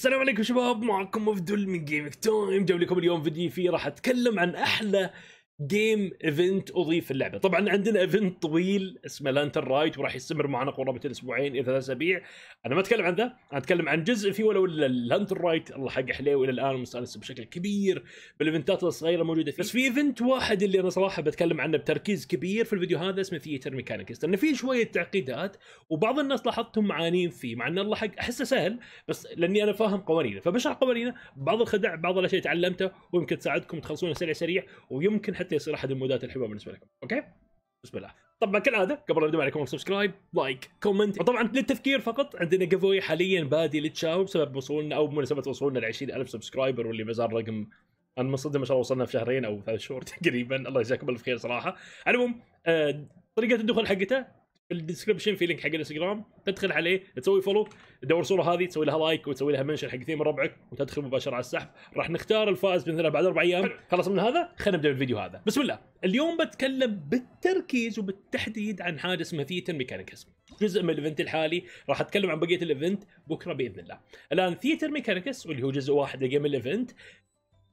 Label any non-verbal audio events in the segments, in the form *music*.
السلام عليكم شباب معكم مفدول من جيمك تايم جاب لكم اليوم فيديو فيه راح اتكلم عن احلى جيم ايفنت اضيف اللعبه طبعا عندنا ايفنت طويل اسمه لانتر رايت وراح يستمر معنا قرابه الاسبوعين الى ثلاث اسابيع انا ما اتكلم عن ذا انا اتكلم عن جزء فيه ولو اللانتر رايت الله حق حليه والى الان مستانس بشكل كبير بالايفنتات الصغيره الموجوده فيه بس في ايفنت واحد اللي انا صراحه بتكلم عنه بتركيز كبير في الفيديو هذا اسمه ثيتر ميكانيكست لانه فيه شويه تعقيدات وبعض الناس لاحظتهم معانين فيه مع ان الله حق احسه سهل بس لاني انا فاهم قوانينه فبشرح قوانينه بعض الخدع بعض الاشياء تعلمتها ويمكن تساعدكم تخلصونه سريع سريع ويمكن حتى حتى يصير احد المودات الحلوه بالنسبه لكم اوكي بسم الله طبعا كالعاده قبل لا عليكم سبسكرايب لايك كومنت وطبعا للتذكير فقط عندنا جيف حاليا بادي لتشاو بسبب وصولنا او بمناسبه وصولنا ل 20000 سبسكرايبر واللي ما زال رقم انا منصدم ما شاء الله وصلنا في شهرين او ثلاث شهور *laughs* تقريبا الله يجزاكم الف خير صراحه المهم آه، طريقه الدخول حقته في الديسكربشن في لينك حق الانستغرام تدخل عليه تسوي فولو تدور صوره هذه تسوي لها لايك وتسوي لها منشن حق اثنين من ربعك وتدخل مباشره على السحب راح نختار الفائز باذن بعد اربع ايام خلاص من هذا خلينا نبدا بالفيديو هذا بسم الله اليوم بتكلم بالتركيز وبالتحديد عن حاجه اسمها ثيتن ميكانيكس جزء من الايفنت الحالي راح اتكلم عن بقيه الايفنت بكره باذن الله الان ثيتر ميكانيكس واللي هو جزء واحد لجيم الايفنت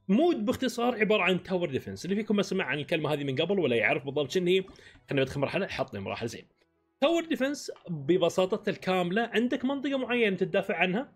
مود باختصار عباره عن تاور ديفنس اللي فيكم ما سمع عن الكلمه هذه من قبل ولا يعرف بالضبط شنو هي خلينا ندخل مرحله حطني مراحل زين تاور ديفنس ببساطته الكامله عندك منطقه معينه تدافع عنها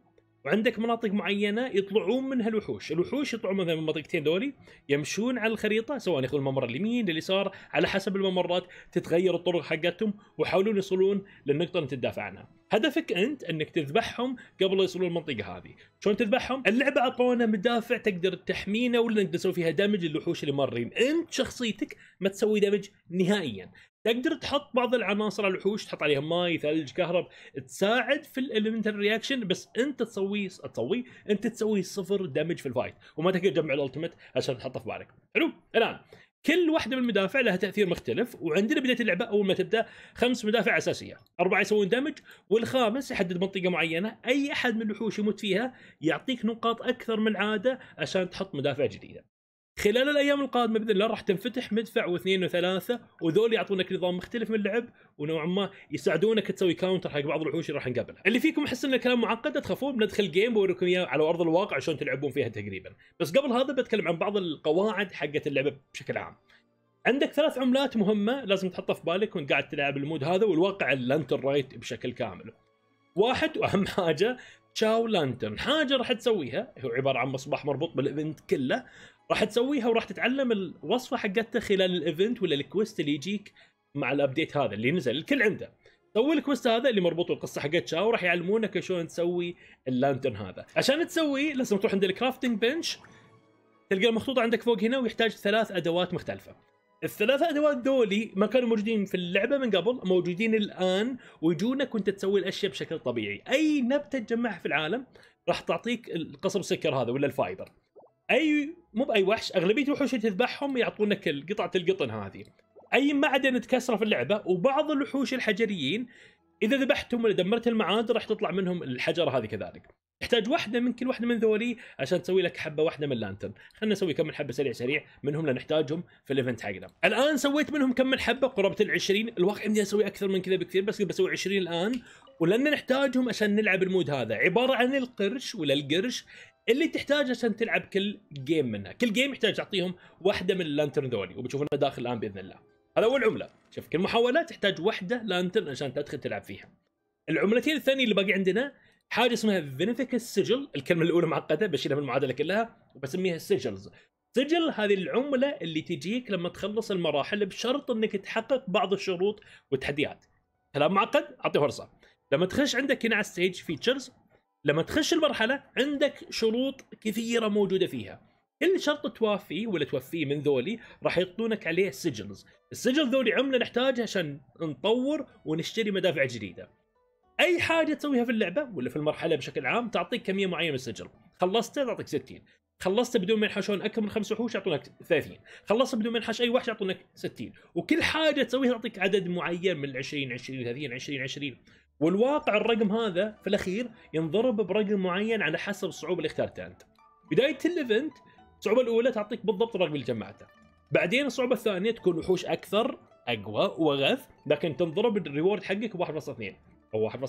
وعندك مناطق معينه يطلعون منها الوحوش، الوحوش يطلعون مثلا من المنطقتين ذولي يمشون على الخريطه سواء ياخذون الممر اليمين لليسار على حسب الممرات تتغير الطرق حقتهم ويحاولون يوصلون للنقطه اللي تدافع عنها. هدفك انت انك تذبحهم قبل يوصلون المنطقه هذه، شلون تذبحهم؟ اللعبه اعطونا مدافع تقدر تحمينا ولا نقدر نسوي فيها دمج للوحوش اللي مارين، انت شخصيتك ما تسوي دمج نهائيا، تقدر تحط بعض العناصر على الوحوش تحط عليها ماي ثلج كهرب تساعد في الاليمنتال رياكشن بس انت تسوي تسوي انت تسوي صفر دمج في الفايت وما تقدر تجمع الالتيميت عشان تحطه في بالك حلو الان كل واحده من المدافع لها تاثير مختلف وعندنا بدايه اللعبه اول ما تبدا خمس مدافع اساسيه، اربعه يسوون دمج والخامس يحدد منطقه معينه، اي احد من الوحوش يموت فيها يعطيك نقاط اكثر من العاده عشان تحط مدافع جديده. خلال الايام القادمه باذن الله راح تنفتح مدفع واثنين وثلاثه وذول يعطونك نظام مختلف من اللعب ونوعا ما يساعدونك تسوي كاونتر حق بعض الوحوش اللي راح نقابلها. اللي فيكم يحس ان الكلام معقد تخافون بندخل جيم بوريكم اياه على ارض الواقع عشان تلعبون فيها تقريبا، بس قبل هذا بتكلم عن بعض القواعد حقت اللعبه بشكل عام. عندك ثلاث عملات مهمه لازم تحطها في بالك وانت قاعد تلعب المود هذا والواقع اللانتر رايت بشكل كامل. واحد واهم حاجه تشاو لانترن حاجه راح تسويها هو عباره عن مصباح مربوط بالايفنت كله راح تسويها وراح تتعلم الوصفه حقتها خلال الايفنت ولا الكويست اللي يجيك مع الابديت هذا اللي نزل الكل عنده سوي الكويست هذا اللي مربوط بالقصه حقت شاو راح يعلمونك شلون تسوي اللانترن هذا عشان تسوي لازم تروح عند الكرافتنج بنش تلقى المخطوطه عندك فوق هنا ويحتاج ثلاث ادوات مختلفه الثلاث ادوات دولي ما كانوا موجودين في اللعبه من قبل موجودين الان ويجونك وانت تسوي الاشياء بشكل طبيعي اي نبته تجمعها في العالم راح تعطيك القصب السكر هذا ولا الفايبر اي مو باي وحش اغلبيه الوحوش اللي تذبحهم يعطونك قطعه القطن هذه اي معدن تكسره في اللعبه وبعض الوحوش الحجريين اذا ذبحتهم ولا دمرت المعادن راح تطلع منهم الحجره هذه كذلك تحتاج واحده من كل واحده من ذولي عشان تسوي لك حبه واحده من لانترن خلينا نسوي كم من حبه سريع سريع منهم لان نحتاجهم في الايفنت حقنا الان سويت منهم كم من حبه قرابه ال 20 الواقع اني اسوي اكثر من كذا بكثير بس بسوي 20 الان ولان نحتاجهم عشان نلعب المود هذا عباره عن القرش ولا القرش اللي تحتاج عشان تلعب كل جيم منها كل جيم يحتاج تعطيهم واحده من اللانترن ذولي وبتشوفونها داخل الان باذن الله هذا اول عمله شوف كل محاوله تحتاج واحده لانترن عشان تدخل تلعب فيها العملتين الثانيه اللي باقي عندنا حاجه اسمها فينيفيك سجل الكلمه الاولى معقده بشيلها من المعادله كلها وبسميها سجلز سجل هذه العمله اللي تجيك لما تخلص المراحل بشرط انك تحقق بعض الشروط والتحديات كلام معقد اعطي فرصه لما تخش عندك هنا على الستيج فيتشرز لما تخش المرحله عندك شروط كثيره موجوده فيها كل شرط توافيه ولا توفيه من ذولي راح يعطونك عليه سجلز السجل ذولي عمله نحتاجها عشان نطور ونشتري مدافع جديده اي حاجه تسويها في اللعبه ولا في المرحله بشكل عام تعطيك كميه معينه من السجل خلصته تعطيك 60 خلصت بدون ما ينحشون اكثر من خمس وحوش يعطونك 30 خلصت بدون ما ينحش اي وحش يعطونك 60 وكل حاجه تسويها تعطيك عدد معين من 20 20 30 20 20 والواقع الرقم هذا في الاخير ينضرب برقم معين على حسب الصعوبه اللي اخترتها انت. بدايه الايفنت الصعوبه الاولى تعطيك بالضبط الرقم اللي جمعته. بعدين الصعوبه الثانيه تكون وحوش اكثر اقوى واغث لكن تنضرب الريورد حقك ب 1.2 او 1.4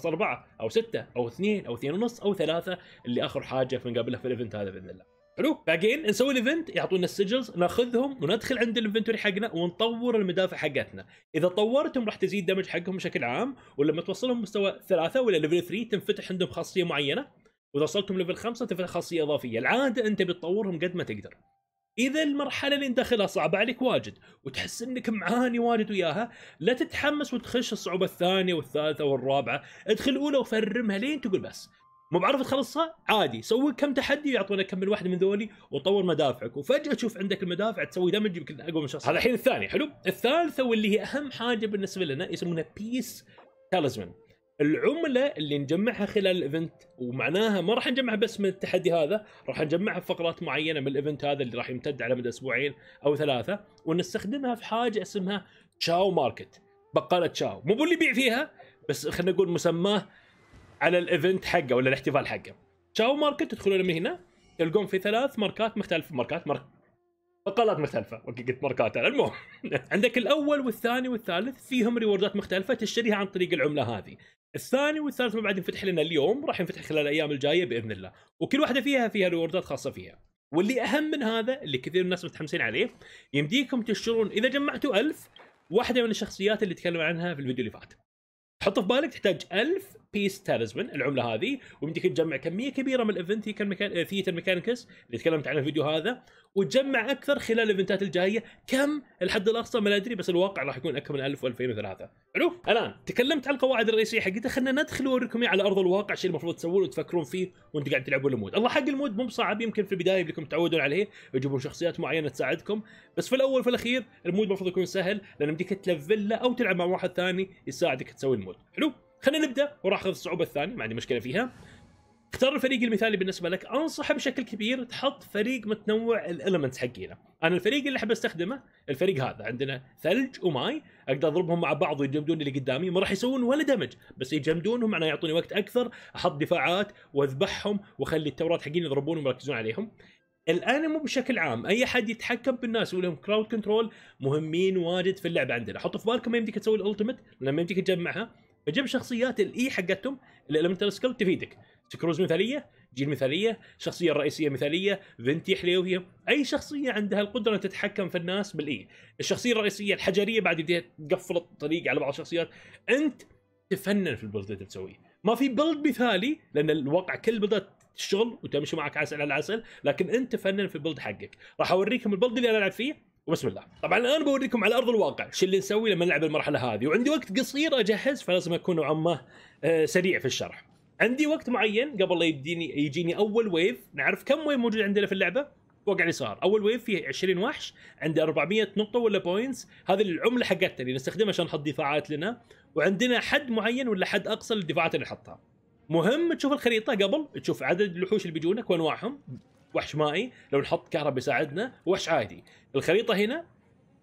او 6 او 2 او 2.5 او 3 اللي اخر حاجه بنقابلها في الايفنت هذا باذن الله. حلو بعدين نسوي الايفنت يعطونا السجلز ناخذهم وندخل عند الانفنتوري حقنا ونطور المدافع حقتنا اذا طورتهم راح تزيد دمج حقهم بشكل عام ولما توصلهم مستوى ثلاثة ولا ليفل 3 تنفتح عندهم خاصيه معينه واذا وصلتهم ليفل 5 تنفتح خاصيه اضافيه العاده انت بتطورهم قد ما تقدر اذا المرحله اللي داخلها صعبه عليك واجد وتحس انك معاني واجد وياها لا تتحمس وتخش الصعوبه الثانيه والثالثه والرابعه ادخل الاولى وفرمها لين تقول بس مو بعرف تخلصها عادي سوي كم تحدي يعطونا كم من واحده من ذولي وطور مدافعك وفجاه تشوف عندك المدافع تسوي دمج يمكن اقوى من شخص هذا الحين الثاني حلو الثالثه واللي هي اهم حاجه بالنسبه لنا يسمونها بيس تالزمن العمله اللي نجمعها خلال الايفنت ومعناها ما راح نجمعها بس من التحدي هذا راح نجمعها في فقرات معينه من الايفنت هذا اللي راح يمتد على مدى اسبوعين او ثلاثه ونستخدمها في حاجه اسمها تشاو ماركت بقاله تشاو مو باللي يبيع فيها بس خلينا نقول مسماه على الايفنت حقه ولا الاحتفال حقه تشاو ماركت تدخلون من هنا تلقون في ثلاث ماركات مختلفه ماركات مارك بقالات مختلفة، اوكي قلت ماركات المهم *laughs* عندك الاول والثاني والثالث فيهم ريوردات مختلفة تشتريها عن طريق العملة هذه. الثاني والثالث ما بعد ينفتح لنا اليوم راح ينفتح خلال الايام الجاية باذن الله، وكل واحدة فيها فيها ريوردات خاصة فيها. واللي اهم من هذا اللي كثير من الناس متحمسين عليه يمديكم تشترون اذا جمعتوا ألف واحدة من الشخصيات اللي تكلم عنها في الفيديو اللي فات. حطوا في بالك تحتاج ألف بيس تالزمن العمله هذه وبدك تجمع كميه كبيره من الايفنت ثيتر ميكانيكس اللي تكلمت عنها الفيديو هذا وتجمع اكثر خلال الايفنتات الجايه كم الحد الاقصى ما ادري بس الواقع راح يكون اكثر من 1000 و2003 حلو الان تكلمت عن القواعد الرئيسيه حقتها خلينا ندخل واوريكم على ارض الواقع شيء المفروض تسوون وتفكرون فيه وانت قاعد تلعبون المود الله حق المود مو بصعب يمكن في البدايه بدكم تعودون عليه وتجيبون شخصيات معينه تساعدكم بس في الاول وفي الاخير المود المفروض يكون سهل لان بدك تلفل او تلعب مع واحد ثاني يساعدك تسوي المود حلو خلينا نبدا وراح اخذ الصعوبه الثانيه ما عندي مشكله فيها اختار الفريق المثالي بالنسبه لك انصح بشكل كبير تحط فريق متنوع الالمنتس حقينه انا الفريق اللي احب استخدمه الفريق هذا عندنا ثلج وماي اقدر اضربهم مع بعض ويجمدون اللي قدامي ما راح يسوون ولا دمج بس يجمدونهم معناه يعطوني وقت اكثر احط دفاعات واذبحهم واخلي التورات حقين يضربونهم ويركزون عليهم الان مو بشكل عام اي حد يتحكم بالناس ولهم كراود كنترول مهمين واجد في اللعبه عندنا حطوا في بالكم ما يمديك تسوي الالتيميت لما يمديك تجمعها فجيب شخصيات الاي e حقتهم الالمنتال سكيل تفيدك سكروز مثاليه جيل مثاليه الشخصيه الرئيسيه مثاليه فنتي حليويه اي شخصيه عندها القدره تتحكم في الناس بالاي e. الشخصيه الرئيسيه الحجريه بعد تقفل الطريق على بعض الشخصيات انت تفنن في البلد اللي تسويه ما في بلد مثالي لان الواقع كل بلدات تشتغل وتمشي معك عسل على عسل لكن انت تفنن في البلد حقك راح اوريكم البلد اللي انا العب فيه وبسم الله طبعا الان بوريكم على ارض الواقع شو اللي نسوي لما نلعب المرحله هذه وعندي وقت قصير اجهز فلازم اكون نوعا آه، ما سريع في الشرح عندي وقت معين قبل لا يديني يجيني اول ويف نعرف كم ويف موجود عندنا في اللعبه وقع صار اول ويف فيه 20 وحش عندي 400 نقطه ولا بوينتس هذه العمله حقتنا اللي نستخدمها عشان نحط دفاعات لنا وعندنا حد معين ولا حد اقصى للدفاعات اللي نحطها مهم تشوف الخريطه قبل تشوف عدد الوحوش اللي بيجونك وانواعهم وحش مائي لو نحط كهرب يساعدنا وحش عادي الخريطه هنا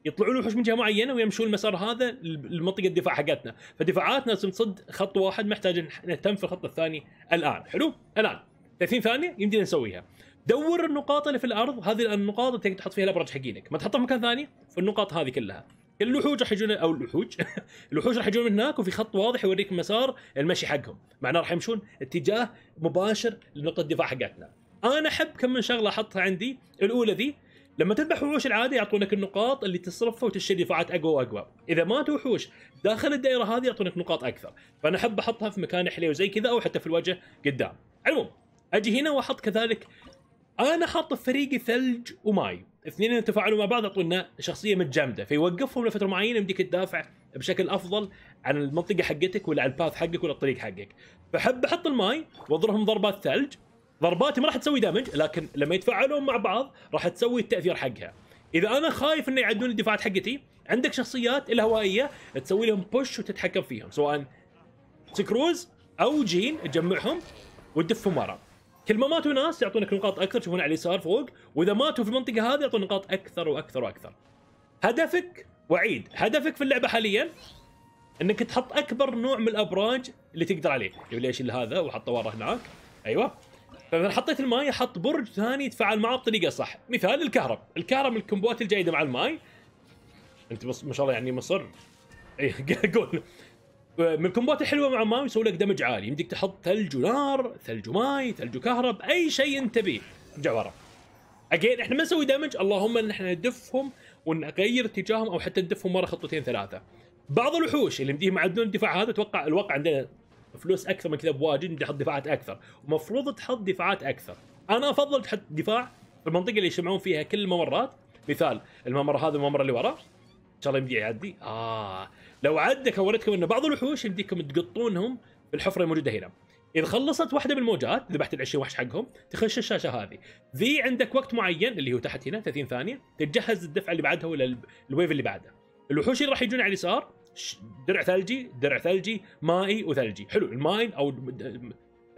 يطلعون الوحوش من جهه معينه ويمشون المسار هذا لمنطقه الدفاع حقتنا فدفاعاتنا لازم تصد خط واحد محتاج نهتم في الخط الثاني الان حلو الان 30 ثانيه يمدينا نسويها دور النقاط اللي في الارض هذه النقاط اللي تقدر تحط فيها الابراج حقينك ما تحطها في مكان ثاني في النقاط هذه كلها اللحوج راح يجون او اللحوج *laughs* اللحوج راح يجون من هناك وفي خط واضح يوريك مسار المشي حقهم معناه راح يمشون اتجاه مباشر لنقطه الدفاع حقتنا انا احب كم من شغله احطها عندي الاولى ذي لما تذبح وحوش العاده يعطونك النقاط اللي تصرفها وتشتري دفاعات اقوى واقوى، اذا مات وحوش داخل الدائره هذه يعطونك نقاط اكثر، فانا احب احطها في مكان حليو زي كذا او حتى في الوجه قدام. المهم اجي هنا واحط كذلك انا حاط في فريقي ثلج وماي، اثنين يتفاعلوا مع بعض يعطونا شخصيه متجمده، فيوقفهم لفتره معينه يمديك تدافع بشكل افضل عن المنطقه حقتك ولا عن الباث حقك ولا الطريق حقك. فحب احط الماي واضربهم ضربات ثلج ضرباتي ما راح تسوي دامج لكن لما يتفاعلون مع بعض راح تسوي التاثير حقها اذا انا خايف انه يعدون الدفاعات حقتي عندك شخصيات الهوائيه تسوي لهم بوش وتتحكم فيهم سواء سكروز او جين تجمعهم وتدفهم ورا كل ما ماتوا ناس يعطونك نقاط اكثر تشوفون على اليسار فوق واذا ماتوا في المنطقه هذه يعطون نقاط اكثر واكثر واكثر هدفك وعيد هدفك في اللعبه حاليا انك تحط اكبر نوع من الابراج اللي تقدر عليه يقول ليش هذا وحطه ورا هناك ايوه فاذا حطيت الماي احط برج ثاني يتفاعل معه بطريقه صح مثال الكهرب الكهرب الكمبوات الجيده مع الماي انت بص ما شاء الله يعني مصر اي *laughs* قول من الكمبوات الحلوه مع الماي يسوي لك دمج عالي يمديك تحط ثلج ونار ثلج وماي ثلج وكهرب اي شيء انت بيه ارجع ورا اجين احنا ما نسوي دمج اللهم ان احنا ندفهم ونغير اتجاههم او حتى ندفهم ورا خطوتين ثلاثه بعض الوحوش اللي مديهم يعدلون الدفاع هذا اتوقع الواقع عندنا فلوس اكثر من كذا بواجد بدي احط دفاعات اكثر ومفروض تحط دفاعات اكثر انا افضل تحط دفاع في المنطقه اللي يجمعون فيها كل الممرات مثال الممر هذا الممر اللي وراه ان شاء الله يمدي يعدي اه لو عدى وريتكم انه بعض الوحوش يمديكم تقطونهم في الحفره الموجوده هنا اذا خلصت واحده من الموجات ذبحت ال 20 وحش حقهم تخش الشاشه هذه ذي عندك وقت معين اللي هو تحت هنا 30 ثانيه تتجهز الدفعه اللي بعدها ولا الويف اللي بعدها الوحوش اللي راح يجون على اليسار درع ثلجي درع ثلجي مائي وثلجي حلو الماين او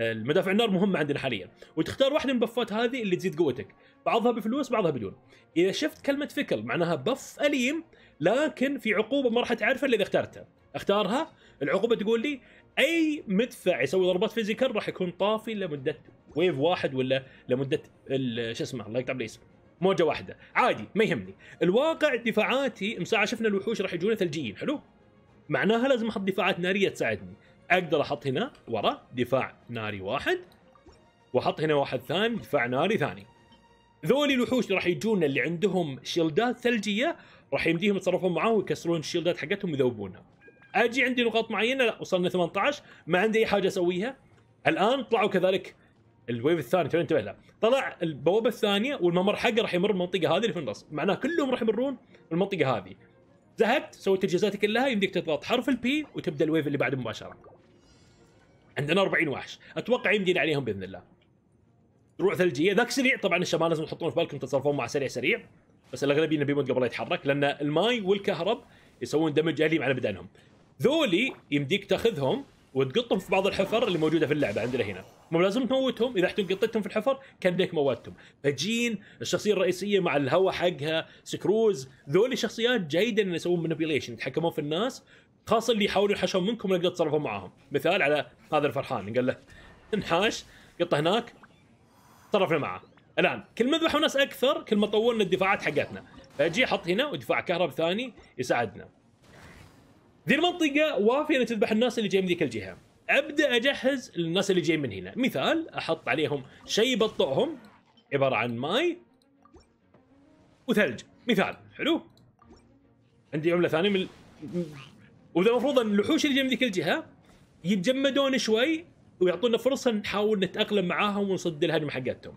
المدافع النار مهمه عندنا حاليا وتختار واحده من البفات هذه اللي تزيد قوتك بعضها بفلوس بعضها بدون اذا شفت كلمه فكل معناها بف اليم لكن في عقوبه ما راح تعرفها الا اذا اخترتها اختارها العقوبه تقول لي اي مدفع يسوي ضربات فيزيكال راح يكون طافي لمده ويف واحد ولا لمده شو اسمه الله يقطع بالاسم موجه واحده عادي ما يهمني الواقع دفاعاتي مساعه شفنا الوحوش راح يجونا ثلجيين حلو معناها لازم احط دفاعات ناريه تساعدني اقدر احط هنا ورا دفاع ناري واحد واحط هنا واحد ثاني دفاع ناري ثاني ذولي الوحوش اللي راح يجونا اللي عندهم شيلدات ثلجيه راح يمديهم يتصرفون معاه ويكسرون الشيلدات حقتهم ويذوبونها اجي عندي نقاط معينه لا وصلنا 18 ما عندي اي حاجه اسويها الان طلعوا كذلك الويف الثاني تو انتبه له طلع البوابه الثانيه والممر حقه راح يمر المنطقه هذه اللي في النص معناه كلهم راح يمرون المنطقه هذه انتهت سويت الجزاتي كلها يمديك تضغط حرف البي وتبدا الويف اللي بعده مباشره عندنا 40 وحش اتوقع يمدينا عليهم باذن الله دروع ثلجيه ذاك سريع طبعا الشباب لازم تحطون في بالكم تتصرفون مع سريع سريع بس الاغلبيه انه بيموت قبل لا يتحرك لان الماي والكهرب يسوون دمج اليم على بدنهم ذولي يمديك تاخذهم وتقطهم في بعض الحفر اللي موجوده في اللعبه عندنا هنا مو لازم تموتهم اذا حتكون قطتهم في الحفر كان ديك موتهم فجين الشخصيه الرئيسيه مع الهواء حقها سكروز ذولي شخصيات جيده ان يسوون مانيبيوليشن يتحكمون في الناس خاصه اللي يحاولون يحشون منكم ولا تتصرفون معاهم مثال على هذا الفرحان قال له انحاش قطه هناك تصرفنا معه الان كل ما ذبحوا ناس اكثر كل ما طولنا الدفاعات حقتنا فاجي احط هنا ودفاع كهرب ثاني يساعدنا ذي المنطقه وافيه ان تذبح الناس اللي جايين من ذيك الجهه ابدا اجهز للناس اللي جايين من هنا مثال احط عليهم شيء يبطئهم عباره عن ماي وثلج مثال حلو عندي عمله ثانيه من وذا المفروض ان الوحوش اللي جايين من ذيك الجهه يتجمدون شوي ويعطونا فرصه نحاول نتاقلم معاهم ونصد الهجمه حقتهم.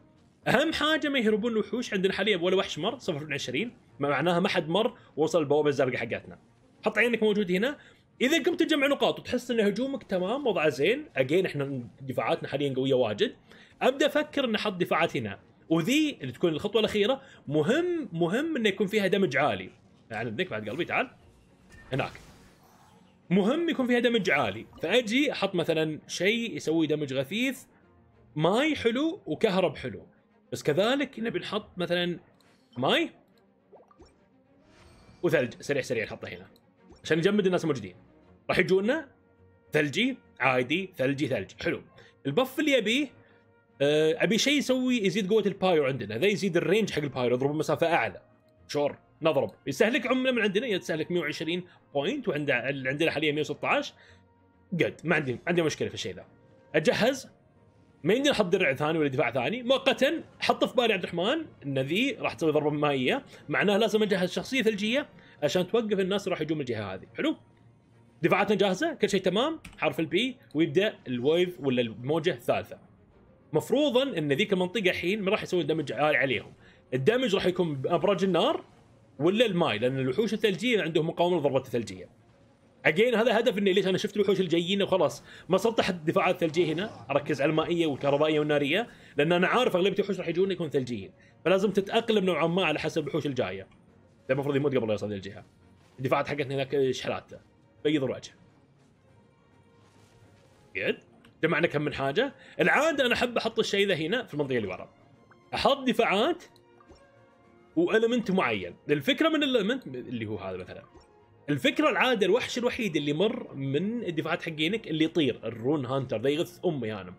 اهم حاجه ما يهربون الوحوش عندنا حاليا ولا وحش مر صفر من 20 معناها ما حد مر ووصل البوابه الزرقاء حقتنا. حط عينك موجود هنا اذا قمت تجمع نقاط وتحس ان هجومك تمام وضعه زين اجين احنا دفاعاتنا حاليا قويه واجد ابدا افكر ان احط دفاعات هنا وذي اللي تكون الخطوه الاخيره مهم مهم انه يكون فيها دمج عالي يعني اذنك بعد قلبي تعال هناك مهم يكون فيها دمج عالي فاجي احط مثلا شيء يسوي دمج غثيث ماي حلو وكهرب حلو بس كذلك نبي نحط مثلا ماي وثلج سريع سريع نحطه هنا عشان يجمد الناس الموجودين راح يجونا ثلجي عادي ثلجي ثلجي حلو البف اللي ابيه آه، ابي شيء يسوي يزيد قوه البايرو عندنا ذا يزيد الرينج حق البايرو يضرب مسافه اعلى شور نضرب يستهلك عمله من عندنا يستهلك 120 بوينت وعندنا عندنا حاليا 116 قد ما عندي عندي مشكله في الشيء ذا اجهز ما يمدي احط درع ثاني ولا دفاع ثاني مؤقتا حط في بالي عبد الرحمن ان ذي راح تسوي ضربه مائيه معناه لازم اجهز شخصيه ثلجيه عشان توقف الناس راح يجون من الجهه هذه حلو دفاعاتنا جاهزه كل شيء تمام حرف البي ويبدا الويف ولا الموجه الثالثه مفروضا ان ذيك المنطقه الحين ما راح يسوي دمج عالي عليهم الدمج راح يكون بابراج النار ولا الماي لان الوحوش الثلجيه عندهم مقاومه للضربات الثلجيه اجين هذا هدف اني ليش انا شفت الوحوش الجايين وخلاص ما صرت احط دفاعات ثلجيه هنا اركز على المائيه والكهربائيه والناريه لان انا عارف اغلبيه الوحوش راح يجون يكون ثلجيين فلازم تتاقلم نوعا ما على حسب الوحوش الجايه المفروض يموت قبل لا يوصل للجهه الدفاعات حقتنا هناك شحنات بيض الوجه جد جمعنا كم من حاجه العاده انا احب احط الشيء ذا هنا في المنطقه اللي ورا احط دفاعات والمنت معين الفكره من الالمنت اللي هو هذا مثلا الفكره العاده الوحش الوحيد اللي مر من الدفاعات حقينك اللي يطير الرون هانتر ذا يغث امي انا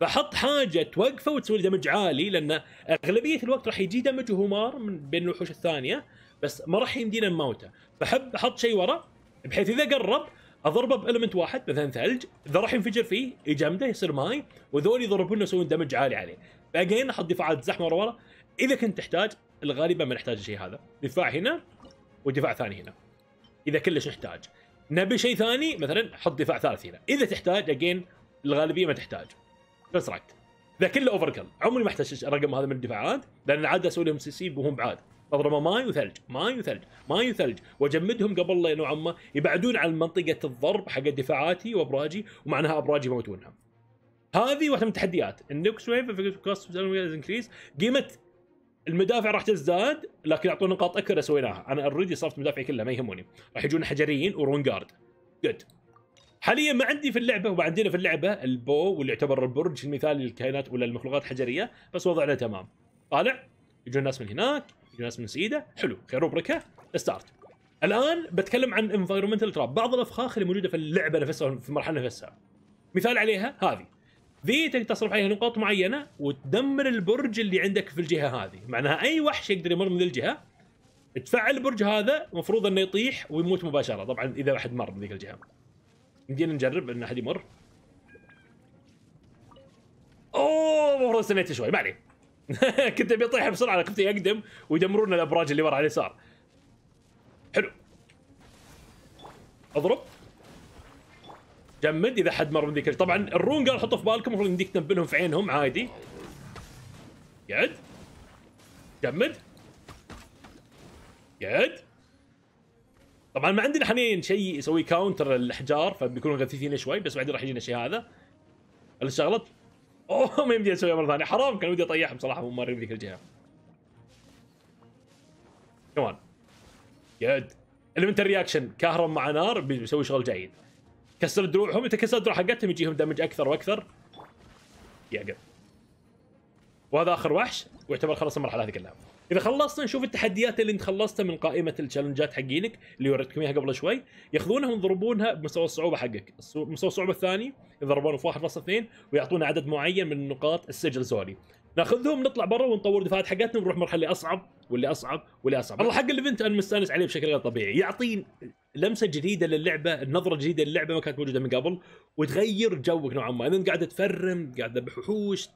فحط حاجه توقفه وتسوي دمج عالي لان اغلبيه الوقت راح يجي دمج وهو مار من بين الوحوش الثانيه بس ما راح يمدينا نموته فحب احط شيء ورا بحيث اذا قرب اضربه بالمنت واحد مثلا ثلج اذا راح ينفجر فيه يجمده يصير ماي وذول يضربونه يسوون دمج عالي عليه فاجين احط دفاعات زحمه ورا ورا اذا كنت تحتاج الغالبا ما نحتاج الشيء هذا دفاع هنا ودفاع ثاني هنا اذا كلش نحتاج نبي شيء ثاني مثلا حط دفاع ثالث هنا اذا تحتاج اجين الغالبيه ما تحتاج بس رايت ذا كله اوفر كل عمري ما احتاج الرقم هذا من الدفاعات لان عاد اسوي لهم سي سي وهم بعاد اضرب ماي وثلج ماي وثلج ماي وثلج واجمدهم قبل نوعا ما يبعدون عن منطقه الضرب حق دفاعاتي وابراجي ومعناها ابراجي يموتونها. هذه واحده من التحديات النوكس ويف كوست قيمه المدافع راح تزداد لكن يعطون نقاط اكثر سويناها انا اوريدي صرفت مدافعي كله ما يهموني راح يجون حجريين ورونجارد جود حاليا ما عندي في اللعبه وعندنا في اللعبه البو واللي يعتبر البرج المثالي للكائنات ولا المخلوقات الحجريه بس وضعنا تمام طالع يجون ناس من هناك ناس من سيده حلو كروبريكا ستارت الان بتكلم عن انفايرمنتال تراب بعض الافخاخ اللي موجوده في اللعبه نفسها في المرحله نفسها مثال عليها هذه ذي تصرف عليها نقاط معينه وتدمر البرج اللي عندك في الجهه هذه معناها اي وحش يقدر يمر من الجهه تفعل البرج هذا المفروض انه يطيح ويموت مباشره طبعا اذا احد مر من ذيك الجهه نجينا نجرب ان احد يمر اوه المفروض سميته شوي ما عليه *laughs* كنت ابي اطيح بسرعه كنت اقدم ويدمرون الابراج اللي ورا على اليسار حلو اضرب جمد اذا حد مر من ذيك طبعا الرون قال حطوا في بالكم المفروض يمديك تنبلهم في عينهم عادي قعد جمد قعد طبعا ما عندنا حاليا شيء يسوي كاونتر للاحجار فبيكونوا غثيثين شوي بس بعدين راح يجينا شيء هذا الشغلات اوه ما يمدي اسويها مره ثانيه حرام كان ودي اطيحهم بصراحه مو ماري بذيك الجهه كمان يد المنتر رياكشن كهرب مع نار بيسوي شغل جيد كسر دروعهم اذا كسر الدروع حقتهم يجيهم دمج اكثر واكثر يعقل وهذا اخر وحش ويعتبر خلص المرحله هذه كلها اذا خلصنا نشوف التحديات اللي انت خلصتها من قائمه التشالنجات حقينك اللي وريتكم اياها قبل شوي ياخذونها ويضربونها بمستوى الصعوبه حقك مستوى الصعوبه الثاني يضربونه في 1.2 ويعطونا عدد معين من النقاط السجل سوري ناخذهم نطلع برا ونطور دفاعات حقتنا ونروح مرحله اصعب واللي اصعب واللي اصعب والله حق الايفنت انا مستانس عليه بشكل غير طبيعي يعطي لمسه جديده للعبه نظره جديده للعبه ما كانت موجوده من قبل وتغير جوك نوعا ما اذا قاعد تفرم قاعد تذبح وحوش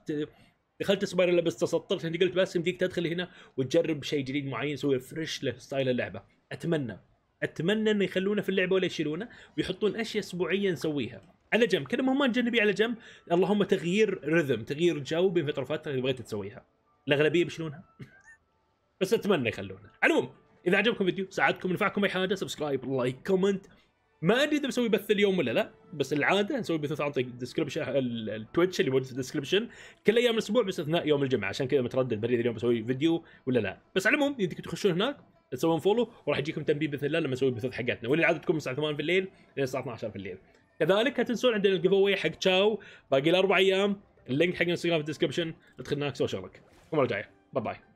دخلت سباير بس تسطرت هني قلت بس يمديك تدخل هنا وتجرب شيء جديد معين يسوي فريش لستايل اللعبه اتمنى اتمنى انه يخلونه في اللعبه ولا يشيلونه ويحطون اشياء اسبوعيه نسويها على جنب كذا مهمات جانبيه على جنب اللهم تغيير رذم تغيير جو بين فتره وفتره اذا بغيت تسويها الاغلبيه بيشيلونها *laughs* بس اتمنى يخلونها على العموم اذا عجبكم الفيديو ساعدكم نفعكم اي حاجه سبسكرايب لايك كومنت ما ادري اذا بسوي بث اليوم ولا لا بس العاده نسوي بثوث عن طريق الديسكربشن التويتش اللي موجود في الديسكربشن كل ايام الاسبوع باستثناء يوم الجمعه عشان كذا متردد بريد اليوم بسوي فيديو ولا لا بس على العموم كنتوا تخشون هناك تسوون فولو وراح يجيكم تنبيه باذن الله لما نسوي بثوث حقتنا واللي العاده تكون من الساعه 8 بالليل الى الساعه 12 بالليل كذلك لا تنسون عندنا الجيف اوي حق تشاو باقي الاربع ايام اللينك حق الانستغرام في الديسكربشن ادخل هناك سوي شغلك المره الجايه باي باي